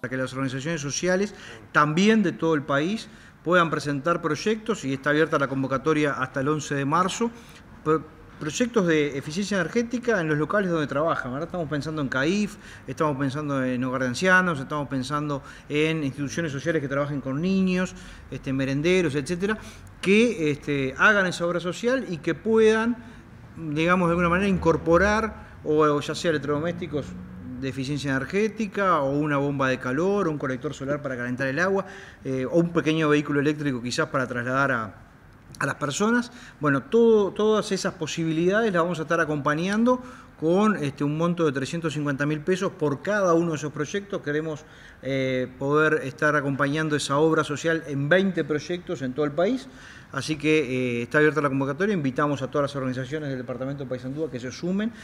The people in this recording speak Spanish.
para que las organizaciones sociales también de todo el país puedan presentar proyectos, y está abierta la convocatoria hasta el 11 de marzo, proyectos de eficiencia energética en los locales donde trabajan. Estamos pensando en CAIF, estamos pensando en hogar de ancianos, estamos pensando en instituciones sociales que trabajen con niños, este, merenderos, etcétera, que este, hagan esa obra social y que puedan, digamos, de alguna manera incorporar o ya sea electrodomésticos de eficiencia energética o una bomba de calor o un colector solar para calentar el agua eh, o un pequeño vehículo eléctrico quizás para trasladar a, las personas. Bueno, todas esas posibilidades las vamos a estar acompañando con este, un monto de 350 mil pesos por cada uno de esos proyectos. Queremos eh, poder estar acompañando esa obra social en 20 proyectos en todo el país. Así que eh, está abierta la convocatoria. Invitamos a todas las organizaciones del Departamento de Paysandú a que se sumen.